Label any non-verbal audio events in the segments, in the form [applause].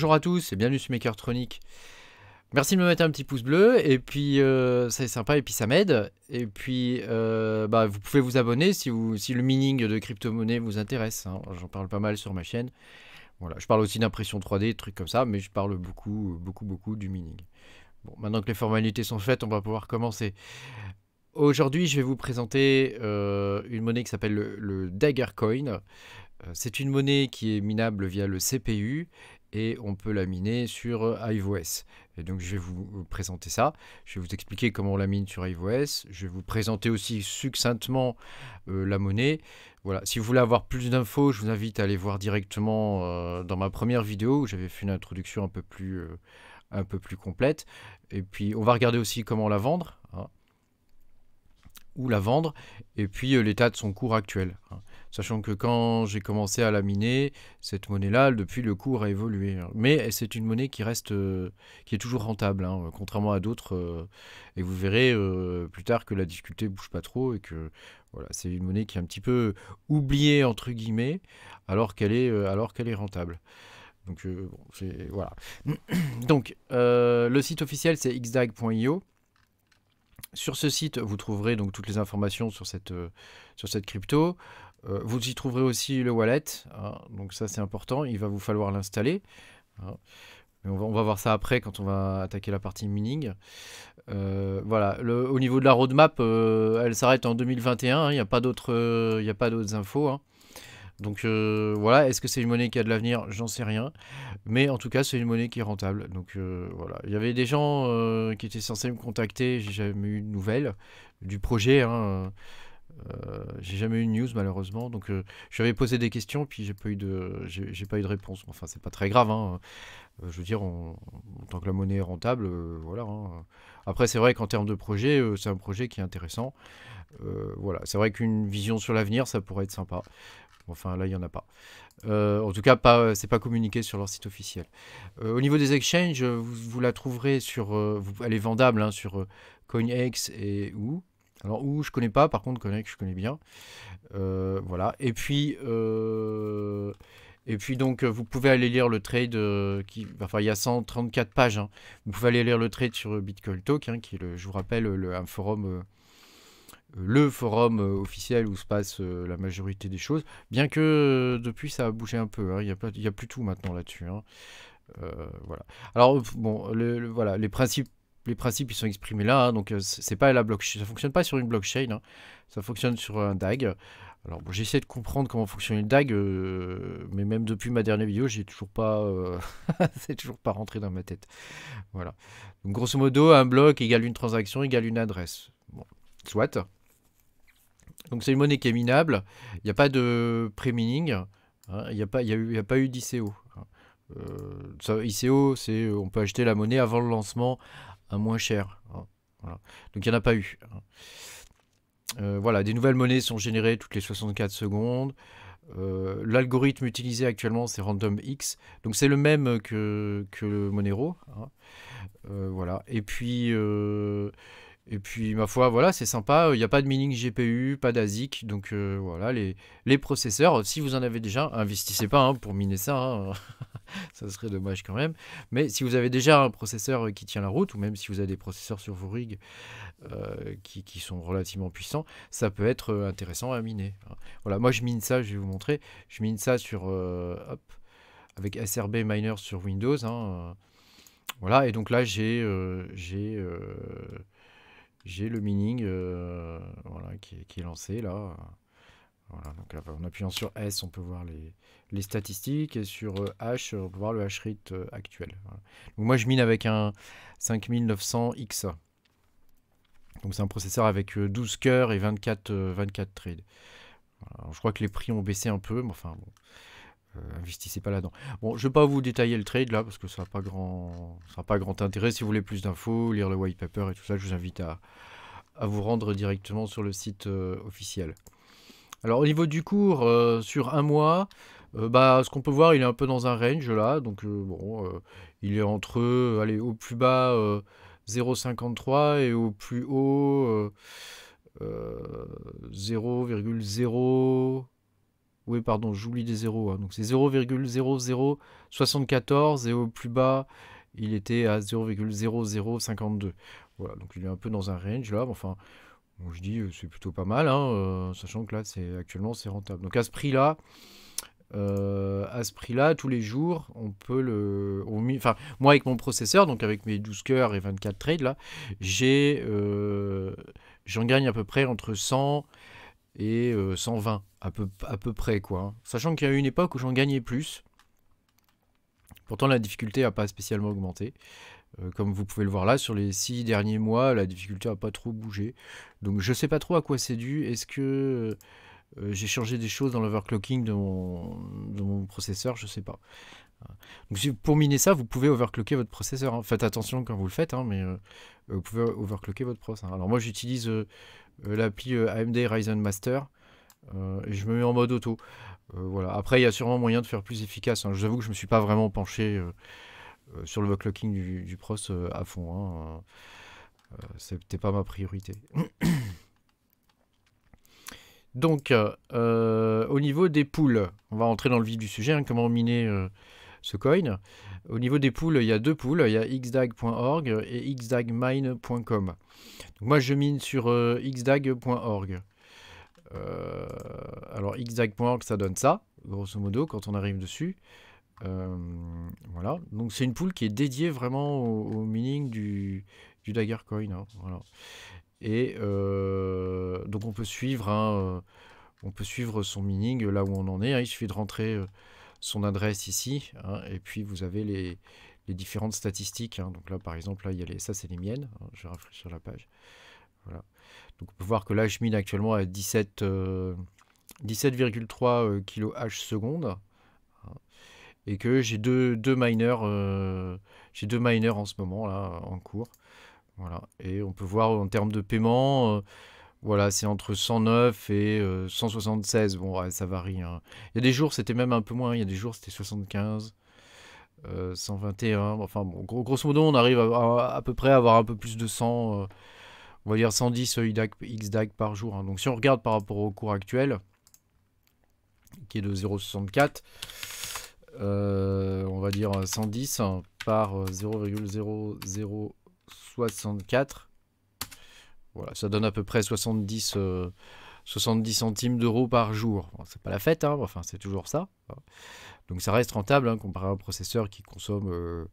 Bonjour à tous et bienvenue sur Makertronic. Merci de me mettre un petit pouce bleu et puis euh, c'est sympa et puis ça m'aide. Et puis euh, bah, vous pouvez vous abonner si, vous, si le mining de crypto-monnaie vous intéresse. Hein. J'en parle pas mal sur ma chaîne. Voilà, je parle aussi d'impression 3D, trucs comme ça, mais je parle beaucoup, beaucoup, beaucoup du mining. Bon, maintenant que les formalités sont faites, on va pouvoir commencer. Aujourd'hui, je vais vous présenter euh, une monnaie qui s'appelle le, DaggerCoin. Dagger Coin. Euh, c'est une monnaie qui est minable via le CPU et on peut la miner sur euh, iOS. Et donc je vais vous présenter ça, je vais vous expliquer comment on la mine sur iOS, je vais vous présenter aussi succinctement euh, la monnaie. Voilà, si vous voulez avoir plus d'infos, je vous invite à aller voir directement euh, dans ma première vidéo où j'avais fait une introduction un peu plus un peu plus complète. Et puis on va regarder aussi comment la vendre. Hein. où ou la vendre, et puis l'état de son cours actuel. Hein. Sachant que quand j'ai commencé à la miner, cette monnaie-là, depuis le cours a évolué. Mais c'est une monnaie qui reste, euh, qui est toujours rentable, hein, contrairement à d'autres. Euh, et vous verrez euh, plus tard que la difficulté bouge pas trop et que voilà, c'est une monnaie qui est un petit peu oubliée entre guillemets, alors qu'elle est, alors qu'elle est rentable. Donc voilà. [clears throat] Donc le site officiel c'est xdag.io. Sur ce site, vous trouverez donc toutes les informations sur cette, sur cette crypto. Euh, vous y trouverez aussi le wallet, hein, donc ça c'est important, il va vous falloir l'installer. Hein. on va, voir ça après quand on va attaquer la partie mining. Euh, voilà, au niveau de la roadmap, euh, elle s'arrête en 2021, hein, il n'y a pas d'autres infos. Donc voilà, est-ce que c'est une monnaie qui a de l'avenir J'en sais rien. Mais en tout cas, c'est une monnaie qui est rentable. Donc voilà, il y avait des gens qui étaient censés me contacter, j'ai jamais eu de nouvelles du projet. Euh, j'ai jamais eu de news malheureusement, donc euh, lui j'avais posé des questions puis j'ai pas eu de j'ai pas eu de réponse. Enfin c'est pas très grave, hein. Euh, je veux dire en tant que la monnaie est rentable, voilà. Hein. Après c'est vrai qu'en termes de projet, c'est un projet qui est intéressant. voilà, c'est vrai qu'une vision sur l'avenir ça pourrait être sympa. Enfin là il y en a pas. en tout cas pas c'est pas communiqué sur leur site officiel. au niveau des exchanges, vous, la trouverez sur elle est vendable hein, sur CoinEx et où alors où je connais pas, par contre que je connais bien. Euh, voilà. Et puis euh, et puis donc vous pouvez aller lire le trade euh, qui, enfin il y a 134 pages. Hein. Vous pouvez aller lire le trade sur Bitcoin Talk, hein, qui est je vous rappelle le, forum. le forum officiel où se passe la majorité des choses, bien que depuis ça a bougé un peu, hein. il n'y a, plus tout maintenant là-dessus. voilà. Alors bon, voilà, les principes les principes ils sont exprimés là, ça hein, donc euh, c'est pas la blockchain, ça fonctionne pas sur une blockchain, hein. ça fonctionne sur un DAG. Alors bon, de comprendre comment fonctionne une DAG, euh, mais même depuis ma dernière vidéo, j'ai toujours pas, euh, [laughs] c'est toujours pas rentré dans ma tête. Voilà. grosso modo, un bloc égale une transaction égale une adresse. Bon, soit. Donc c'est une monnaie qui est minable. Il n'y a pas de pré-mining. Hein. Il n'y a pas, il pas eu d'ICO. ICO, c'est on peut acheter la monnaie avant le lancement moins cher. Hein, Donc il n'y en a pas eu. Hein. Euh, voilà, des nouvelles monnaies sont générées toutes les 64 secondes. Euh, l'algorithme utilisé actuellement, c'est random x Donc c'est le même que, que Monero. Hein. Euh, voilà. Et puis, et puis, ma foi, voilà, c'est sympa. Il euh, n'y a pas de mining GPU, pas d'ASIC. Donc, euh, voilà, les, les, processeurs, si vous en avez déjà, investissez pas hein, pour miner ça. Hein. [laughs] ça serait dommage quand même. Mais si vous avez déjà un processeur euh, qui tient la route, ou même si vous avez des processeurs sur vos rigs qui, sont relativement puissants, ça peut être intéressant à miner. Hein. Voilà, moi, je mine ça, je vais vous montrer. Je mine ça sur. avec SRB Miner sur Windows. Voilà, et donc là, j'ai. j'ai j'ai le mining euh, voilà, qui, est lancé là. Voilà, donc euh, en appuyant sur S, on peut voir les, les statistiques et sur euh, H, on peut voir le hash H-rate actuel. Donc moi, je mine avec un 5900X. Donc c'est un processeur avec 12 cœurs et 24, 24 threads. je crois que les prix ont baissé un peu, mais enfin bon. Euh, investissez pas là-dedans. Bon, je ne vais pas vous détailler le trade là parce que ça n'a pas, grand... Ça pas grand intérêt. Si vous voulez plus d'infos, lire le white paper et tout ça, je vous invite à, à vous rendre directement sur le site euh, officiel. Alors au niveau du cours, euh, sur un mois, bah, ce qu'on peut voir, il est un peu dans un range là. Donc bon, il est entre, allez, au plus bas 0,53 et au plus haut 0,0. Oui, pardon, j'oublie des zéros. Hein. Donc c'est 0,0074 et au plus bas, il était à 0,0052. Voilà, donc il est un peu dans un range là. Enfin, je dis euh, c'est plutôt pas mal, hein, euh, sachant que là, c'est actuellement, c'est rentable. Donc à ce prix-là, euh, à ce prix-là, tous les jours, on peut le. Enfin, moi, avec mon processeur, donc avec mes 12 cœurs et 24 trades, là, j'ai. J'en gagne à peu près entre 100 et 120 euh, à peu, à peu près quoi. Hein. Sachant qu'il y a eu une époque où j'en gagnais plus. Pourtant la difficulté n'a pas spécialement augmenté. Euh, comme vous pouvez le voir là, sur les 6 derniers mois, la difficulté n'a pas trop bougé. Donc je ne sais pas trop à quoi c'est dû. Est-ce que euh, j'ai changé des choses dans l'overclocking de mon, de mon processeur Je ne sais pas. Hein. Donc pour miner ça, vous pouvez overclocker votre processeur. Hein. Faites attention quand vous le faites, mais vous pouvez overclocker votre processeur. Alors moi j'utilise euh, l'appli euh, AMD Ryzen Master. Euh, et je me mets en mode auto. voilà. Après, il y a sûrement moyen de faire plus efficace. Hein. Je vous avoue que je ne me suis pas vraiment penché sur le overclocking du, du pros à fond. ce hein. C'était pas ma priorité. [coughs] Donc, au niveau des poules, on va entrer dans le vif du sujet, hein, comment miner ce coin. Au niveau des poules, il y a deux poules, il y a xdag.org et xdagmine.com. Moi, je mine sur euh, xdag.org. Euh, alors, xdag.org, ça donne ça, grosso modo, quand on arrive dessus. Euh, voilà. Donc, c'est une poule qui est dédiée vraiment au, mining du, Daggercoin Dagger Coin. Hein, et donc, on peut suivre. Hein, on peut suivre son mining là où on en est. Hein. Il suffit de rentrer son adresse ici, et puis vous avez les, différentes statistiques. Hein. Donc là, par exemple, là, il y a les, ça, c'est les miennes. Hein. Je vais rafraîchir la page. Voilà. Donc on peut voir que là, je mine actuellement à 17,3 euh, euh, kilo h seconde hein. et que j'ai deux, deux miners euh, j'ai deux miners en ce moment là en cours voilà et on peut voir en termes de paiement voilà c'est entre 109 et 176 bon ça varie il y a des jours c'était même un peu moins il y a des jours c'était 75 121. Euh, enfin, gros, grosso modo, on arrive à, peu près à avoir un peu plus de 100, euh, on va dire 110 x par jour. Hein. Donc, si on regarde par rapport au cours actuel, qui est de 0,64, euh, on va dire 110 par 0,0064. Voilà, ça donne à peu près 70, 70 centimes d'euros par jour. c'est pas la fête, hein, enfin c'est toujours ça. Hein. Donc ça reste rentable hein, comparé à un processeur qui consomme euh,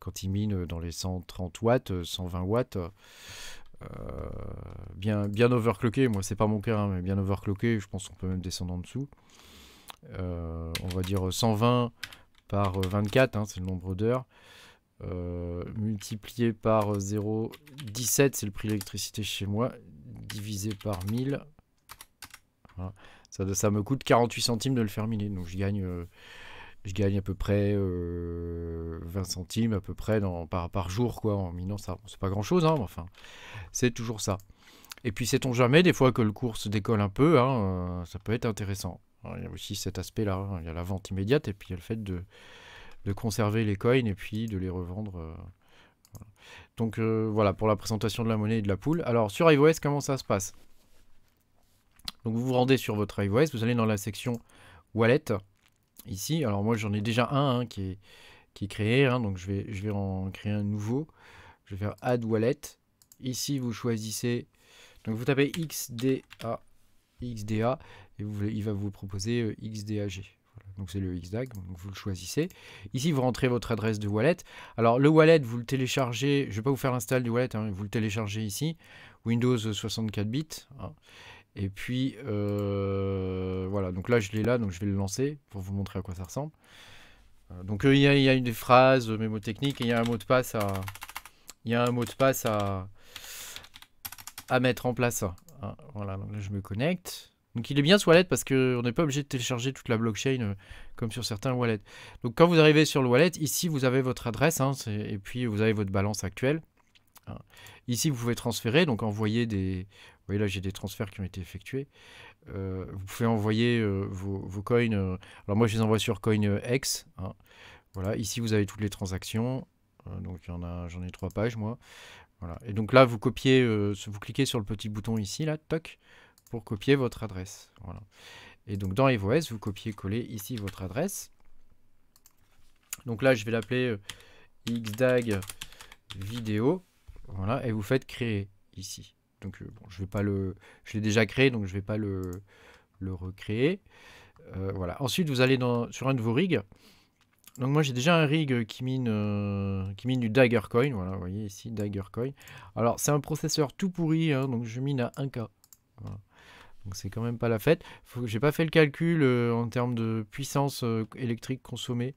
quand il mine dans les 130 watts, 120 euh, watts. Euh, bien, bien overclocké, moi c'est pas mon cas, mais bien overclocké, je pense qu'on peut même descendre en dessous. on va dire 120 par 24, c'est le nombre d'heures, multiplié par 0,17, c'est le prix de l'électricité chez moi, divisé par 1000, ça, ça, me coûte 48 centimes de le faire miner. Donc je gagne, euh, je gagne à peu près 20 euh, centimes à peu près par, jour quoi, en minant ça. c'est pas grand chose, hein, enfin, c'est toujours ça. Et puis sait-on jamais, des fois que le cours se décolle un peu, hein, euh, ça peut être intéressant. Hein, il y a aussi cet aspect-là. Il y a la vente immédiate et puis il y le fait de, de conserver les coins et puis de les revendre. Donc voilà pour la présentation de la monnaie et de la poule. Alors sur iOS, comment ça se passe donc vous vous rendez sur votre iOS, vous allez dans la section Wallet, ici. Alors moi j'en ai déjà un hein, qui, est, qui est créé, hein, donc je vais, je vais en créer un nouveau. Je vais faire Add Wallet. Ici vous choisissez, donc vous tapez XDA, XDA, et il va vous proposer euh, XDAG. Donc c'est le XDAG, donc vous le choisissez. Ici vous rentrez votre adresse de wallet. Alors le wallet, vous le téléchargez, je ne vais pas vous faire l'install du wallet, hein, vous le téléchargez ici, Windows 64 bits. Et puis, euh, voilà, donc là, je l'ai là, donc je vais le lancer pour vous montrer à quoi ça ressemble. Euh, donc euh, il y, a, une y a des et il y a un mot de passe à, il y a un mot de passe à, à mettre en place. Hein, voilà, donc là je me connecte. Donc il est bien ce Wallet parce qu'on n'est pas obligé de télécharger toute la blockchain comme sur certains wallets. Donc quand vous arrivez sur le wallet, ici vous avez votre adresse hein, et puis vous avez votre balance actuelle. Hein. Ici vous pouvez transférer, donc envoyer des, voyez là, j'ai des transferts qui ont été effectués. Euh, vous pouvez envoyer euh, vos, coins. Euh, alors moi, je les envoie sur CoinX. Hein. Voilà, ici, vous avez toutes les transactions. donc, il y en a, j'en ai trois pages, moi. Voilà. Et donc là, vous copiez, vous cliquez sur le petit bouton ici, là, toc, pour copier votre adresse. Voilà. Et donc, dans EvoS, vous copiez-collez ici votre adresse. Donc là, je vais l'appeler xdag vidéo. Voilà, et vous faites créer ici. Donc euh, bon, je vais pas le, je l'ai déjà créé, donc je ne vais pas le, recréer. Euh, voilà. Ensuite, vous allez sur un de vos rigs. Donc moi j'ai déjà un rig qui mine, euh, qui mine du Dagger voilà, vous voyez ici, Dagger Alors c'est un processeur tout pourri, hein, donc je mine à 1K. Donc c'est quand même pas la fête. J'ai pas fait le calcul en termes de puissance électrique consommée.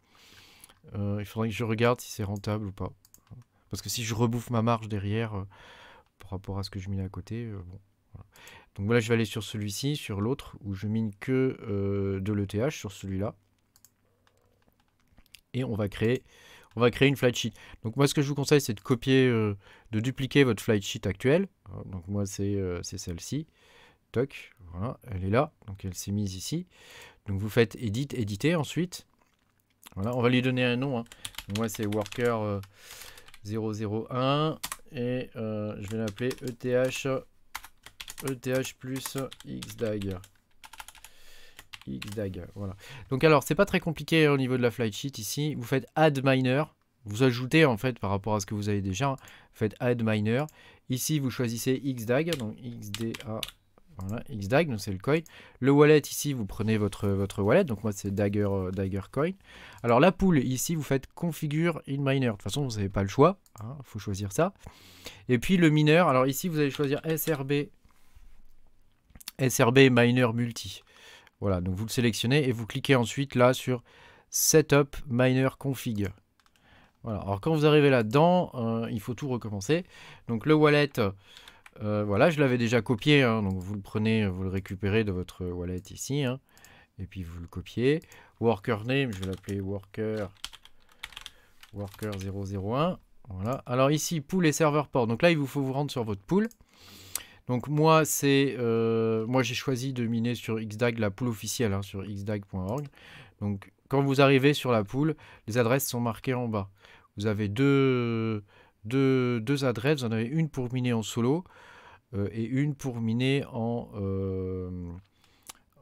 il faudrait que je regarde si c'est rentable ou pas. Parce que si je rebouffe ma marge derrière, par rapport à ce que je mets à côté. Euh, donc voilà, je vais aller sur celui-ci, sur l'autre, où je mine que euh, de l'ETH, sur celui-là. Et on va créer on va créer une flight sheet. Donc moi ce que je vous conseille c'est de copier, euh, de dupliquer votre flight sheet actuelle. Hein, donc moi c'est celle-ci. Toc, voilà, elle est là, donc elle s'est mise ici. Donc vous faites edit, éditer ensuite. Voilà, on va lui donner un nom. Hein. moi c'est worker 001 et euh, je vais l'appeler ETH ETH plus XDAG. XDAG, voilà. Donc alors, c'est pas très compliqué hein, au niveau de la flight sheet ici. Vous faites add miner, vous ajoutez en fait par rapport à ce que vous avez déjà, hein, vous faites add miner. Ici, vous choisissez XDAG, donc XDAG voilà, XDAG, donc c'est le coin. Le wallet ici, vous prenez votre, votre wallet, donc moi c'est Dagger, euh, Dagger Coin. Alors la poule ici, vous faites configure in miner. De toute façon, vous n'avez pas le choix, il hein, faut choisir ça. Et puis le mineur, alors ici vous allez choisir SRB, SRB miner multi. Voilà, donc vous le sélectionnez et vous cliquez ensuite là sur Setup miner config. Voilà, alors quand vous arrivez là-dedans, euh, il faut tout recommencer. Donc le wallet. Euh, voilà, je l'avais déjà copié, hein, donc vous le prenez, vous le récupérez de votre wallet ici, hein, et puis vous le copiez. Worker name, je vais l'appeler worker, worker 001. Voilà. Alors ici, pool et serveur port. Donc là, il vous faut vous rendre sur votre pool. Donc moi, c'est, euh, moi j'ai choisi de miner sur Xdag la pool officielle, hein, sur xdag.org. Donc quand vous arrivez sur la pool, les adresses sont marquées en bas. Vous avez deux deux, deux adresses. Vous en avez une pour miner en solo euh, et une pour miner en, euh,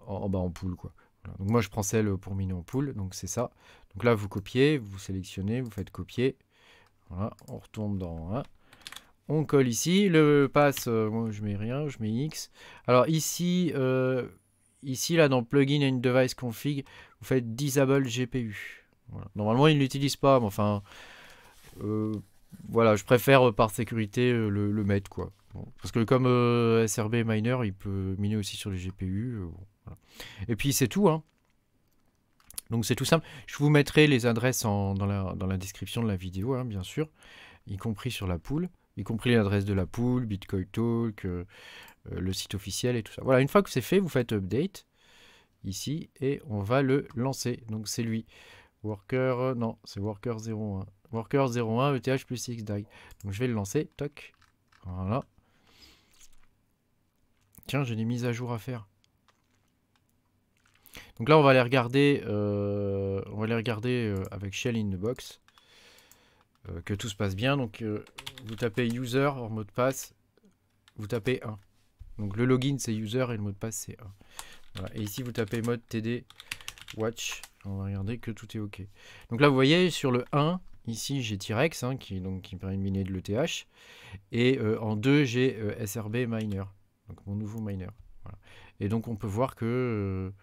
en, en bah, pool. Quoi. Donc moi, je prends celle pour miner en pool. Donc c'est ça. Donc là, vous copiez, vous sélectionnez, vous faites copier. Voilà, on retourne dans... On colle ici. Le pass, euh, moi, je mets rien, je mets X. Alors ici, ici là, dans Plugin and Device Config, vous faites Disable GPU. Normalement, il ne l'utilise pas, mais enfin voilà, je préfère euh, par sécurité euh, le, mettre quoi. Parce que comme euh, SRB miner, il peut miner aussi sur le GPU. Et puis c'est tout. Hein. Donc c'est tout simple. Je vous mettrai les adresses dans, la, description de la vidéo, hein, bien sûr, y compris sur la poule, y compris l'adresse de la poule, Bitcoin Talk, le site officiel et tout ça. Voilà, une fois que c'est fait, vous faites update ici et on va le lancer. Donc c'est lui. Worker, non, c'est Worker 01. Worker 01 ETH plus X Donc je vais le lancer. Toc. Voilà. Tiens, j'ai des mises à jour à faire. Donc là, on va les regarder, euh, on va les regarder euh, avec Shell in the box. Euh, que tout se passe bien. Donc vous tapez user hors mot de passe, vous tapez 1. Donc le login c'est user et le mot de passe c'est 1. Et ici vous tapez mode td watch. On va regarder que tout est ok. Donc là vous voyez sur le 1, Ici, j'ai T-Rex, hein, qui, qui permet de miner de l'ETH. Et euh, en deux j'ai euh, SRB Miner, donc mon nouveau miner. Et donc, on peut voir que,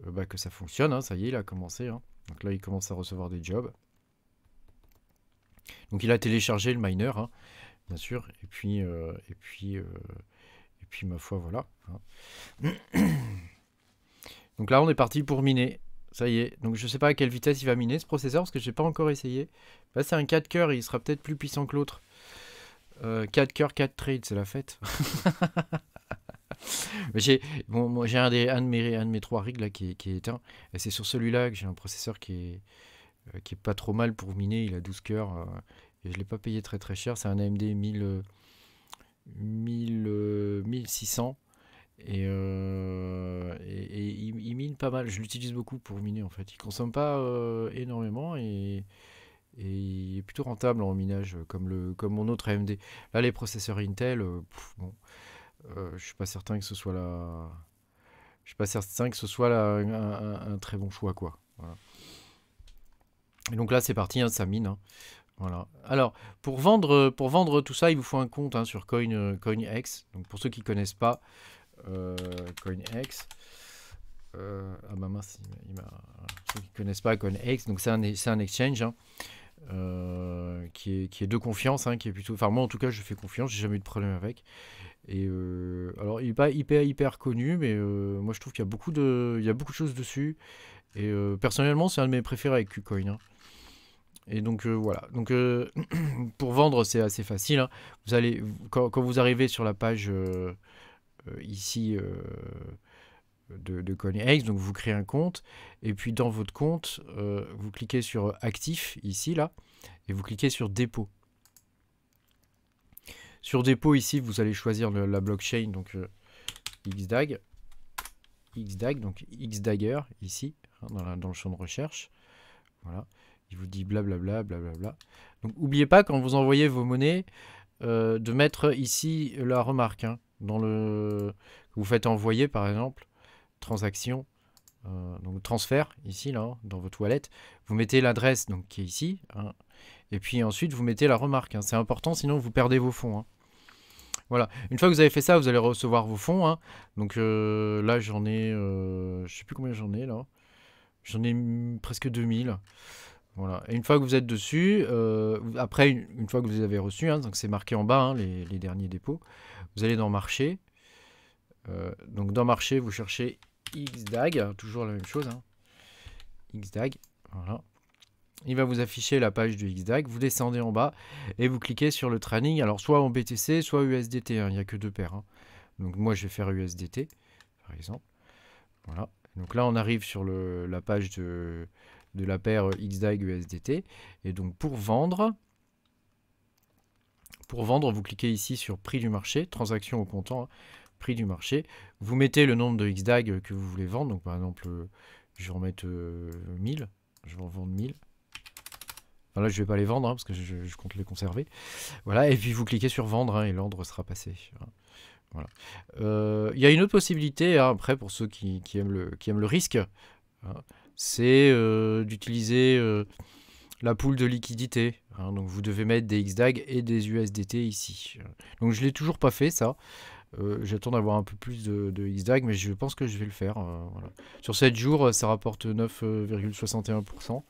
euh, bah, que ça fonctionne. Hein. ça y est, il a commencé. Hein. Donc là, il commence à recevoir des jobs. Donc, il a téléchargé le miner, bien sûr. Et puis, et, puis, et puis, ma foi, voilà. [clears throat] donc là, on est parti pour miner. Ça y est. Donc je sais pas à quelle vitesse il va miner ce processeur parce que je n'ai pas encore essayé. c'est un 4 coeurs il sera peut-être plus puissant que l'autre. 4 euh, coeurs, 4 trades, c'est la fête. [laughs] j'ai bon, un, des, un, de mes, 3 rigs là qui, est éteint. c'est sur celui-là que j'ai un processeur qui est, euh, qui est pas trop mal pour miner. Il a 12 coeurs Je euh, et je l'ai pas payé très très cher. C'est un AMD 1000, 1600. Et, euh, il, mine pas mal. Je l'utilise beaucoup pour miner en fait. Il consomme pas euh, énormément et, il est plutôt rentable en minage euh, comme, le, comme mon autre AMD. Là, les processeurs Intel, je suis pas certain que ce soit là, je suis pas certain que ce soit là un, très bon choix quoi. Et donc là, c'est parti, hein, ça mine. Hein. Voilà. Alors, pour vendre, pour vendre tout ça, il vous faut un compte hein, sur Coin, CoinX. Donc pour ceux qui connaissent pas. Euh, CoinEx. Euh, ah bah mince, il m'a, ceux qui ne connaissent pas CoinEx, donc c'est un, e-, c'est un exchange. Hein, euh, qui, est, qui, est, de confiance, hein, qui est plutôt. Enfin, moi en tout cas, je fais confiance, j'ai jamais eu de problème avec. Et alors, il n'est pas hyper, hyper connu, mais moi je trouve qu'il y, a beaucoup de, il y a beaucoup de choses dessus. Et personnellement, c'est un de mes préférés avec KuCoin. Hein. Et donc voilà. Donc [clears throat] pour vendre, c'est assez facile. Vous allez, quand, quand, vous arrivez sur la page euh, ici euh, de, de CoinEx. Donc vous créez un compte et puis dans votre compte, euh, vous cliquez sur actif ici là et vous cliquez sur dépôt. Sur dépôt ici, vous allez choisir la blockchain donc XDAG, XDAG donc XDAGER, ici hein, dans, le champ de recherche. Voilà il vous dit blablabla, blablabla. Donc n'oubliez pas quand vous envoyez vos monnaies, euh, de mettre ici la remarque hein, dans le vous faites envoyer par exemple transaction euh, donc transfert ici là hein, dans votre toilettes vous mettez l'adresse donc qui est ici hein, et puis ensuite vous mettez la remarque c'est important sinon vous perdez vos fonds voilà une fois que vous avez fait ça vous allez recevoir vos fonds donc euh, là j'en ai je sais plus combien j'en ai là j'en ai presque 2000 voilà. Et une fois que vous êtes dessus, euh, après, une, fois que vous avez reçu, hein, c'est marqué en bas hein, les, derniers dépôts, vous allez dans Marché. Euh, donc dans Marché, vous cherchez XDAG, toujours la même chose. Hein. XDAG, voilà. Il va vous afficher la page de XDAG, vous descendez en bas et vous cliquez sur le training, alors soit en BTC, soit USDT, il n'y a que deux paires. Donc moi je vais faire USDT, par exemple. Voilà. Donc là on arrive sur la page de de la paire XDAG USDT. E et donc pour vendre, pour vendre, vous cliquez ici sur prix du marché, transaction au comptant, prix du marché. Vous mettez le nombre de XDAG que vous voulez vendre. Donc par exemple, je vais mettre 1000. Euh, je vais en vendre 1000. là, je vais pas les vendre hein, parce que je, compte les conserver. Voilà, et puis vous cliquez sur vendre hein, et l'ordre sera passé. Euh, il y a une autre possibilité hein, après pour ceux qui, aiment, le, qui aiment le risque c'est euh, d'utiliser euh, la poule de liquidité. Hein. donc vous devez mettre des XDAG et des USDT ici. Donc je ne l'ai toujours pas fait ça. Euh, j'attends d'avoir un peu plus de, XDAG, mais je pense que je vais le faire. Sur 7 jours, ça rapporte 9,61%.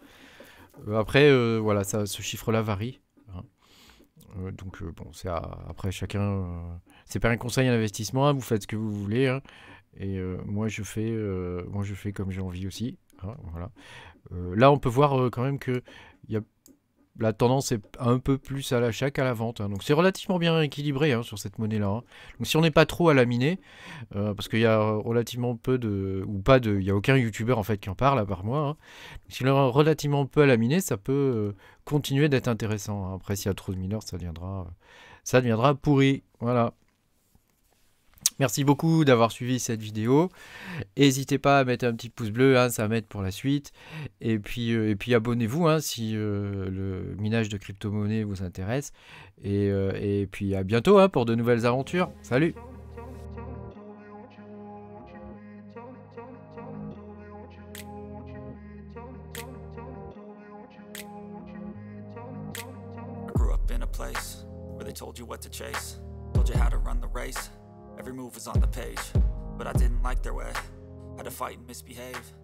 après, voilà, ça, ce chiffre-là varie. Hein. donc bon, c'est après chacun. c'est pas un conseil d'investissement, l'investissement. Hein. vous faites ce que vous voulez. Et moi, je fais, moi, je fais comme j'ai envie aussi. Ah, euh, là, on peut voir euh, quand même que la tendance est un peu plus à l'achat qu'à la vente. Hein. Donc c'est relativement bien équilibré hein, sur cette monnaie-là. Hein. Donc si on n'est pas trop à la miner, euh, parce qu'il y a relativement peu de... ou pas de... il n'y a aucun youtubeur en fait qui en parle à part moi. si on est relativement peu à la miner, ça peut continuer d'être intéressant. Après s'il y a trop de mineurs, ça deviendra, ça deviendra pourri. Voilà. Merci beaucoup d'avoir suivi cette vidéo. N'hésitez pas à mettre un petit pouce bleu, hein, ça m'aide pour la suite. Et puis, euh, puis abonnez-vous hein, si euh, le minage de crypto-monnaie vous intéresse. Et, euh, puis à bientôt hein, pour de nouvelles aventures. Salut Every move was on the page, but I didn't like their way. Had to fight and misbehave.